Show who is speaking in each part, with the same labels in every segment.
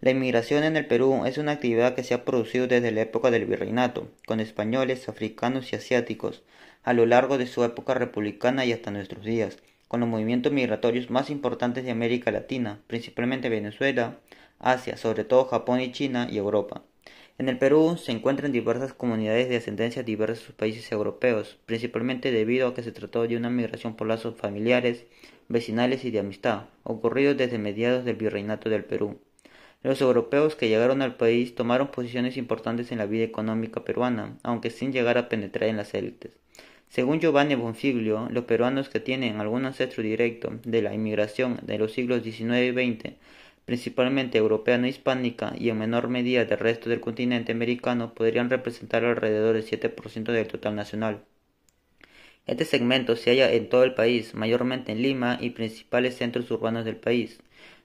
Speaker 1: La inmigración en el Perú es una actividad que se ha producido desde la época del virreinato, con españoles, africanos y asiáticos, a lo largo de su época republicana y hasta nuestros días, con los movimientos migratorios más importantes de América Latina, principalmente Venezuela, Asia, sobre todo Japón y China, y Europa. En el Perú se encuentran diversas comunidades de ascendencia de diversos países europeos, principalmente debido a que se trató de una migración por lazos familiares, vecinales y de amistad, ocurrido desde mediados del virreinato del Perú. Los europeos que llegaron al país tomaron posiciones importantes en la vida económica peruana, aunque sin llegar a penetrar en las élites. Según Giovanni Bonfiglio, los peruanos que tienen algún ancestro directo de la inmigración de los siglos XIX y XX principalmente europea no e hispánica, y en menor medida del resto del continente americano, podrían representar alrededor del ciento del total nacional. Este segmento se halla en todo el país, mayormente en Lima y principales centros urbanos del país.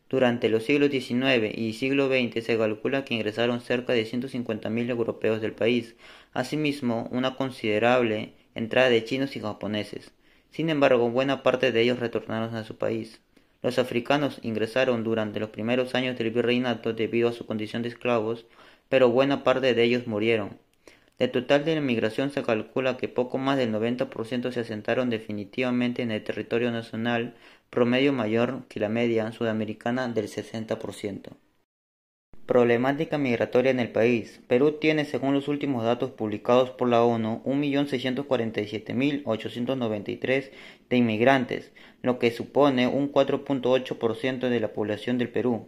Speaker 1: Durante los siglos XIX y siglo XX se calcula que ingresaron cerca de mil europeos del país, asimismo una considerable entrada de chinos y japoneses. Sin embargo, buena parte de ellos retornaron a su país. Los africanos ingresaron durante los primeros años del virreinato debido a su condición de esclavos, pero buena parte de ellos murieron. Del total de la inmigración se calcula que poco más del 90% se asentaron definitivamente en el territorio nacional, promedio mayor que la media sudamericana del 60%. Problemática migratoria en el país. Perú tiene, según los últimos datos publicados por la ONU, tres de inmigrantes, lo que supone un 4.8% de la población del Perú.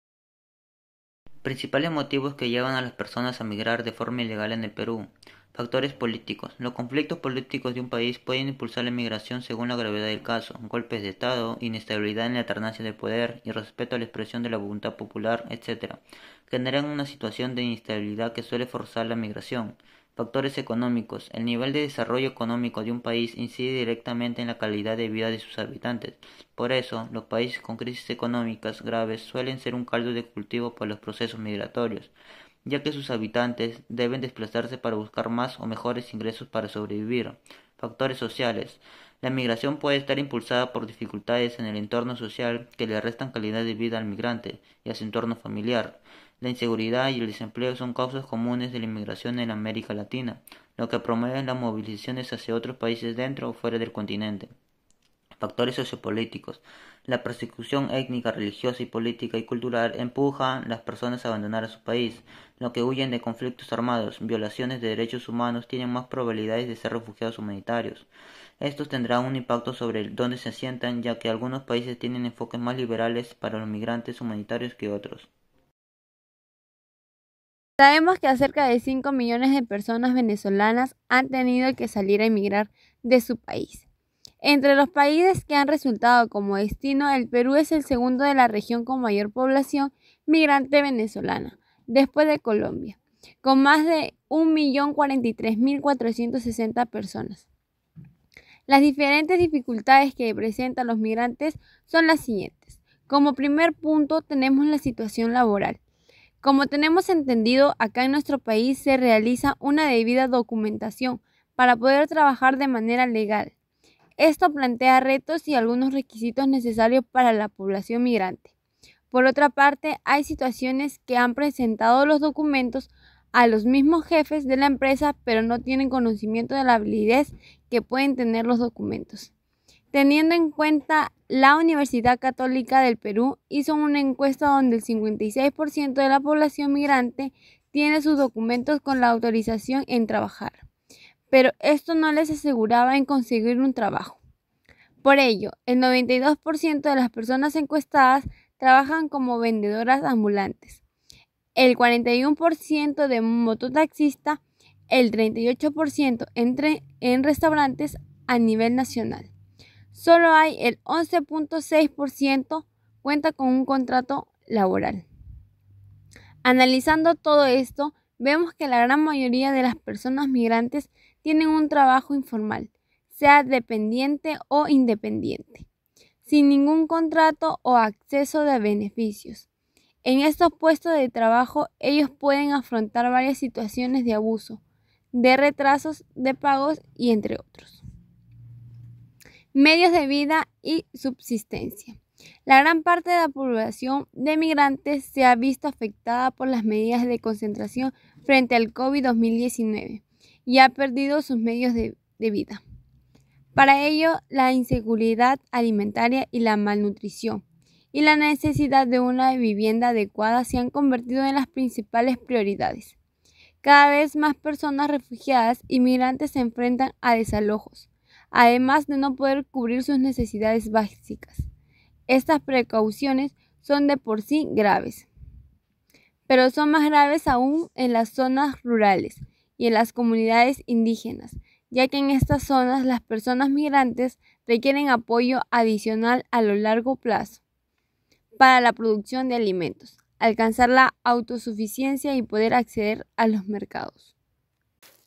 Speaker 1: Principales motivos que llevan a las personas a migrar de forma ilegal en el Perú. Factores políticos. Los conflictos políticos de un país pueden impulsar la migración según la gravedad del caso. Golpes de Estado, inestabilidad en la alternancia de poder, irrespeto a la expresión de la voluntad popular, etc. Generan una situación de inestabilidad que suele forzar la migración. Factores económicos. El nivel de desarrollo económico de un país incide directamente en la calidad de vida de sus habitantes. Por eso, los países con crisis económicas graves suelen ser un caldo de cultivo para los procesos migratorios, ya que sus habitantes deben desplazarse para buscar más o mejores ingresos para sobrevivir. Factores sociales. La migración puede estar impulsada por dificultades en el entorno social que le restan calidad de vida al migrante y a su entorno familiar. La inseguridad y el desempleo son causas comunes de la inmigración en América Latina, lo que promueve las movilizaciones hacia otros países dentro o fuera del continente. Factores sociopolíticos. La persecución étnica, religiosa y política y cultural empuja a las personas a abandonar a su país, lo que huyen de conflictos armados, violaciones de derechos humanos, tienen más probabilidades de ser refugiados humanitarios. Estos tendrán un impacto sobre dónde se asientan, ya que algunos países tienen enfoques más liberales para los migrantes humanitarios que otros.
Speaker 2: Sabemos que cerca de 5 millones de personas venezolanas han tenido que salir a emigrar de su país. Entre los países que han resultado como destino, el Perú es el segundo de la región con mayor población migrante venezolana, después de Colombia, con más de 1.043.460 personas. Las diferentes dificultades que presentan los migrantes son las siguientes. Como primer punto tenemos la situación laboral. Como tenemos entendido, acá en nuestro país se realiza una debida documentación para poder trabajar de manera legal. Esto plantea retos y algunos requisitos necesarios para la población migrante. Por otra parte, hay situaciones que han presentado los documentos a los mismos jefes de la empresa, pero no tienen conocimiento de la validez que pueden tener los documentos. Teniendo en cuenta la Universidad Católica del Perú hizo una encuesta donde el 56% de la población migrante tiene sus documentos con la autorización en trabajar, pero esto no les aseguraba en conseguir un trabajo. Por ello, el 92% de las personas encuestadas trabajan como vendedoras ambulantes, el 41% de mototaxista, el 38% entre en restaurantes a nivel nacional solo hay el 11.6% cuenta con un contrato laboral. Analizando todo esto, vemos que la gran mayoría de las personas migrantes tienen un trabajo informal, sea dependiente o independiente, sin ningún contrato o acceso de beneficios. En estos puestos de trabajo ellos pueden afrontar varias situaciones de abuso, de retrasos de pagos y entre otros medios de vida y subsistencia. La gran parte de la población de migrantes se ha visto afectada por las medidas de concentración frente al COVID-19 y ha perdido sus medios de, de, vida. Para ello, la inseguridad alimentaria y la malnutrición y la necesidad de una vivienda adecuada se han convertido en las principales prioridades. Cada vez más personas refugiadas y migrantes se enfrentan a desalojos, además de no poder cubrir sus necesidades básicas. Estas precauciones son de por sí graves, pero son más graves aún en las zonas rurales y en las comunidades indígenas, ya que en estas zonas las personas migrantes requieren apoyo adicional a lo largo plazo para la producción de alimentos, alcanzar la autosuficiencia y poder acceder a los mercados.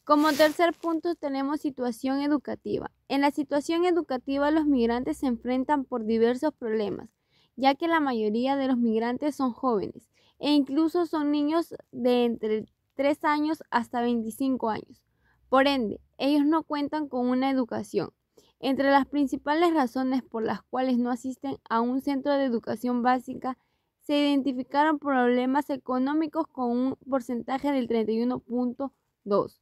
Speaker 2: Como tercer punto tenemos situación educativa. En la situación educativa los migrantes se enfrentan por diversos problemas, ya que la mayoría de los migrantes son jóvenes e incluso son niños de entre 3 años hasta 25 años. Por ende, ellos no cuentan con una educación. Entre las principales razones por las cuales no asisten a un centro de educación básica se identificaron problemas económicos con un porcentaje del 31.2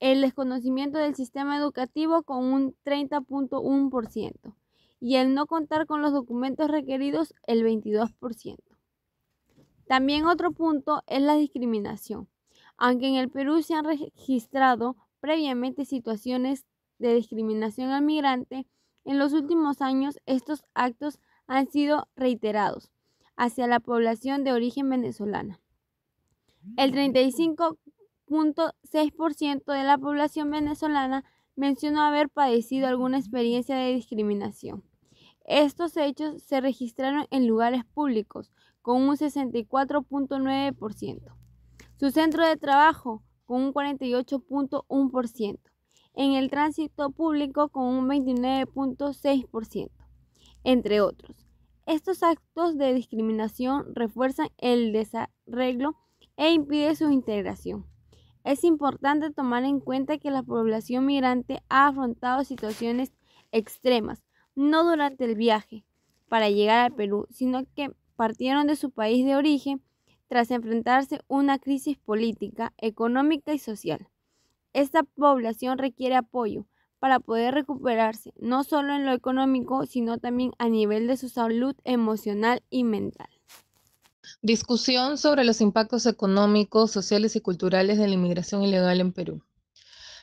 Speaker 2: el desconocimiento del sistema educativo con un 30.1% y el no contar con los documentos requeridos el 22%. También otro punto es la discriminación. Aunque en el Perú se han registrado previamente situaciones de discriminación al migrante, en los últimos años estos actos han sido reiterados hacia la población de origen venezolana. El 35 mm. 6.6% de la población venezolana mencionó haber padecido alguna experiencia de discriminación. Estos hechos se registraron en lugares públicos, con un 64.9%. Su centro de trabajo, con un 48.1%. En el tránsito público, con un 29.6%. Entre otros. Estos actos de discriminación refuerzan el desarreglo e impiden su integración. Es importante tomar en cuenta que la población migrante ha afrontado situaciones extremas, no durante el viaje para llegar al Perú, sino que partieron de su país de origen tras enfrentarse a una crisis política, económica y social. Esta población requiere apoyo para poder recuperarse, no solo en lo económico, sino también a nivel de su salud emocional y mental.
Speaker 3: Discusión sobre los impactos económicos, sociales y culturales de la inmigración ilegal en Perú.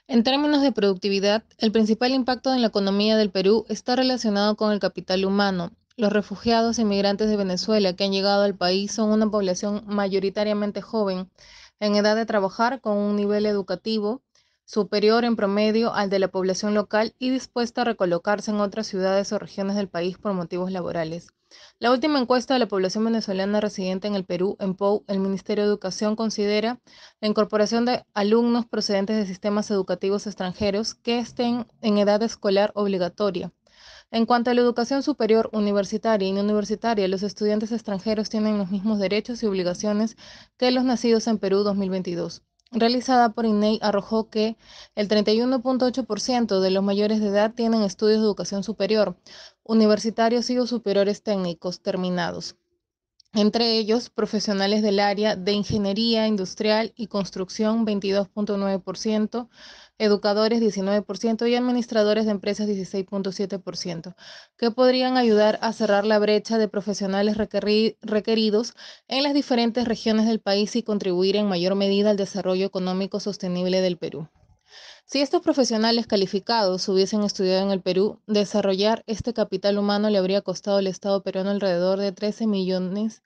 Speaker 3: En términos de productividad, el principal impacto en la economía del Perú está relacionado con el capital humano. Los refugiados e inmigrantes de Venezuela que han llegado al país son una población mayoritariamente joven, en edad de trabajar con un nivel educativo superior en promedio al de la población local y dispuesta a recolocarse en otras ciudades o regiones del país por motivos laborales. La última encuesta de la población venezolana residente en el Perú, en POU, el Ministerio de Educación considera la incorporación de alumnos procedentes de sistemas educativos extranjeros que estén en edad escolar obligatoria. En cuanto a la educación superior, universitaria y no universitaria, los estudiantes extranjeros tienen los mismos derechos y obligaciones que los nacidos en Perú 2022 realizada por INEI arrojó que el 31.8% de los mayores de edad tienen estudios de educación superior, universitarios y o superiores técnicos terminados, entre ellos profesionales del área de ingeniería industrial y construcción 22.9%, educadores 19% y administradores de empresas 16.7%, que podrían ayudar a cerrar la brecha de profesionales requeridos en las diferentes regiones del país y contribuir en mayor medida al desarrollo económico sostenible del Perú. Si estos profesionales calificados hubiesen estudiado en el Perú, desarrollar este capital humano le habría costado al Estado peruano alrededor de 13 millones,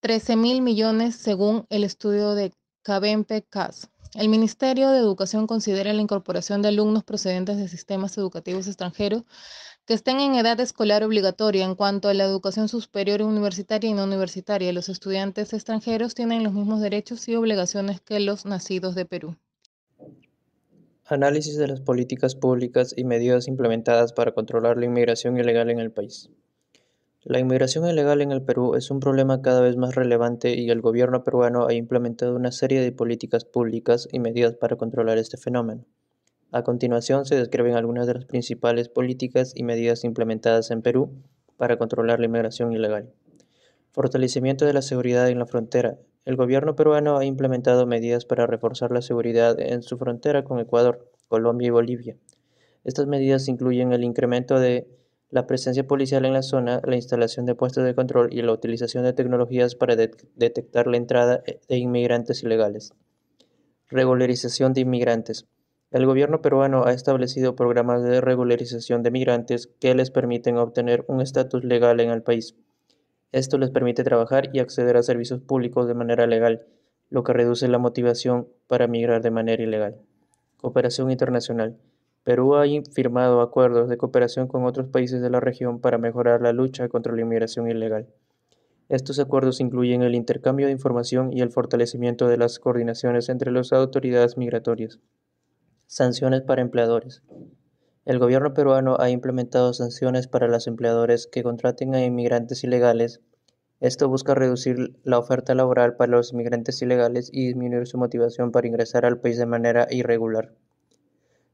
Speaker 3: 13 mil millones según el estudio de Cabempe CAS. El Ministerio de Educación considera la incorporación de alumnos procedentes de sistemas educativos extranjeros que estén en edad escolar obligatoria en cuanto a la educación superior universitaria y no universitaria. Los estudiantes extranjeros tienen los mismos derechos y obligaciones que los nacidos de Perú.
Speaker 4: Análisis de las políticas públicas y medidas implementadas para controlar la inmigración ilegal en el país. La inmigración ilegal en el Perú es un problema cada vez más relevante y el gobierno peruano ha implementado una serie de políticas públicas y medidas para controlar este fenómeno. A continuación se describen algunas de las principales políticas y medidas implementadas en Perú para controlar la inmigración ilegal. Fortalecimiento de la seguridad en la frontera. El gobierno peruano ha implementado medidas para reforzar la seguridad en su frontera con Ecuador, Colombia y Bolivia. Estas medidas incluyen el incremento de la presencia policial en la zona, la instalación de puestos de control y la utilización de tecnologías para detectar la entrada e-, de inmigrantes ilegales. Regularización de inmigrantes. El gobierno peruano ha establecido programas de regularización de inmigrantes que les permiten obtener un estatus legal en el país. Esto les permite trabajar y acceder a servicios públicos de manera legal, lo que reduce la motivación para migrar de manera ilegal. Cooperación internacional. Perú ha firmado acuerdos de cooperación con otros países de la región para mejorar la lucha contra la inmigración ilegal. Estos acuerdos incluyen el intercambio de información y el fortalecimiento de las coordinaciones entre las autoridades migratorias. Sanciones para empleadores. El gobierno peruano ha implementado sanciones para los empleadores que contraten a inmigrantes ilegales. Esto busca reducir la oferta laboral para los inmigrantes ilegales y disminuir su motivación para ingresar al país de manera irregular.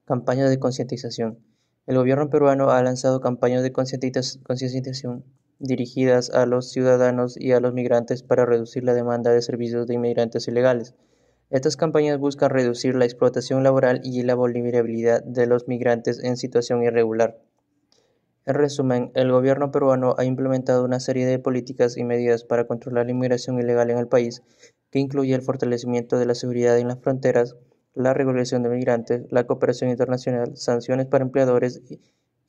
Speaker 4: Campañas de concientización. El gobierno peruano ha lanzado campañas de concientización dirigidas a los ciudadanos y a los migrantes para reducir la demanda de servicios de inmigrantes ilegales. Estas campañas buscan reducir la explotación laboral y la vulnerabilidad de los migrantes en situación irregular. En resumen, el gobierno peruano ha implementado una serie de políticas y medidas para controlar la inmigración ilegal en el país, que incluye el fortalecimiento de la seguridad en las fronteras, la regulación de migrantes, la cooperación internacional, sanciones para empleadores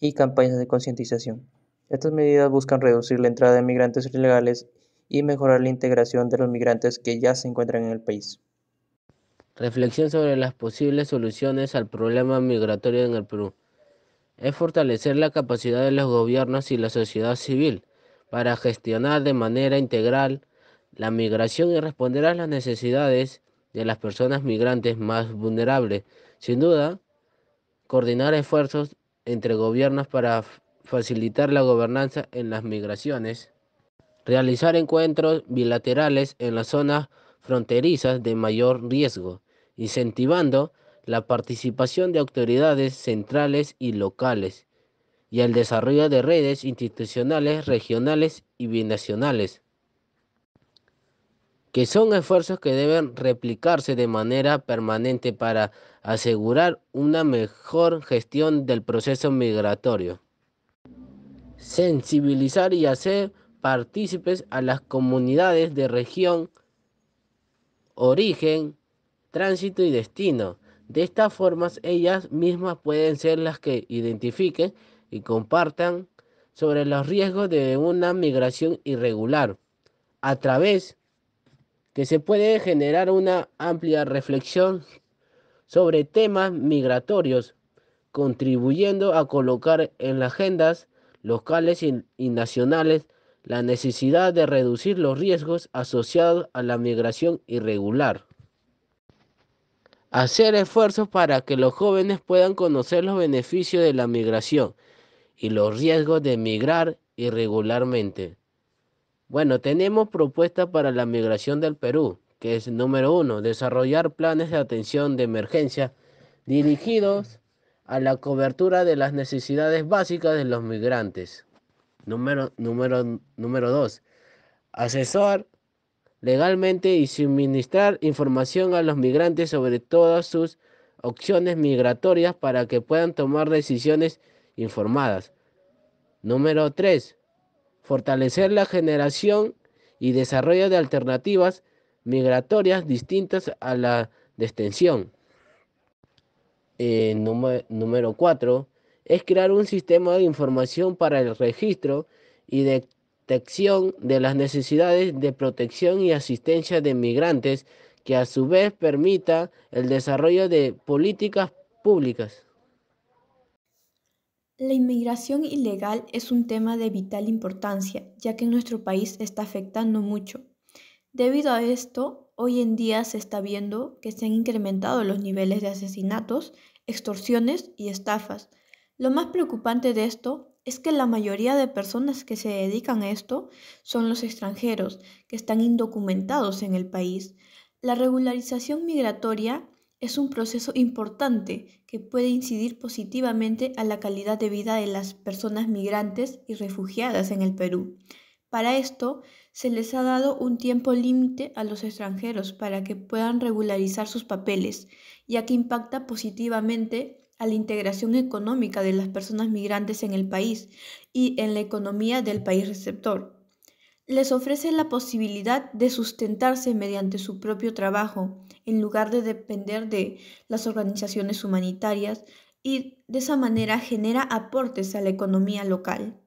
Speaker 4: y campañas de concientización. Estas medidas buscan reducir la entrada de migrantes ilegales y mejorar la integración de los migrantes que ya se encuentran en el país.
Speaker 5: Reflexión sobre las posibles soluciones al problema migratorio en el Perú. Es fortalecer la capacidad de los gobiernos y la sociedad civil para gestionar de manera integral la migración y responder a las necesidades de las personas migrantes más vulnerables. Sin duda, coordinar esfuerzos entre gobiernos para facilitar la gobernanza en las migraciones. Realizar encuentros bilaterales en las zonas fronterizas de mayor riesgo incentivando la participación de autoridades centrales y locales y el desarrollo de redes institucionales regionales y binacionales, que son esfuerzos que deben replicarse de manera permanente para asegurar una mejor gestión del proceso migratorio. Sensibilizar y hacer partícipes a las comunidades de región, origen, tránsito y destino. De estas formas, ellas mismas pueden ser las que identifiquen y compartan sobre los riesgos de una migración irregular, a través que se puede generar una amplia reflexión sobre temas migratorios, contribuyendo a colocar en las agendas locales y, y nacionales la necesidad de reducir los riesgos asociados a la migración irregular hacer esfuerzos para que los jóvenes puedan conocer los beneficios de la migración y los riesgos de migrar irregularmente. Bueno, tenemos propuestas para la migración del Perú, que es número uno, desarrollar planes de atención de emergencia dirigidos a la cobertura de las necesidades básicas de los migrantes. Número, número, número dos, asesor legalmente y suministrar información a los migrantes sobre todas sus opciones migratorias para que puedan tomar decisiones informadas. Número 3. Fortalecer la generación y desarrollo de alternativas migratorias distintas a la de extensión. Eh, número 4 es crear un sistema de información para el registro y de de las necesidades de protección y asistencia de migrantes que a su vez permita el desarrollo de políticas públicas.
Speaker 6: La inmigración ilegal es un tema de vital importancia, ya que en nuestro país está afectando mucho. Debido a esto, hoy en día se está viendo que se han incrementado los niveles de asesinatos, extorsiones y estafas. Lo más preocupante de esto es que la mayoría de personas que se dedican a esto son los extranjeros, que están indocumentados en el país. La regularización migratoria es un proceso importante que puede incidir positivamente a la calidad de vida de las personas migrantes y refugiadas en el Perú. Para esto, se les ha dado un tiempo límite a los extranjeros para que puedan regularizar sus papeles, ya que impacta positivamente a la integración económica de las personas migrantes en el país y en la economía del país receptor. Les ofrece la posibilidad de sustentarse mediante su propio trabajo, en lugar de depender de las organizaciones humanitarias, y de esa manera genera aportes a la economía local.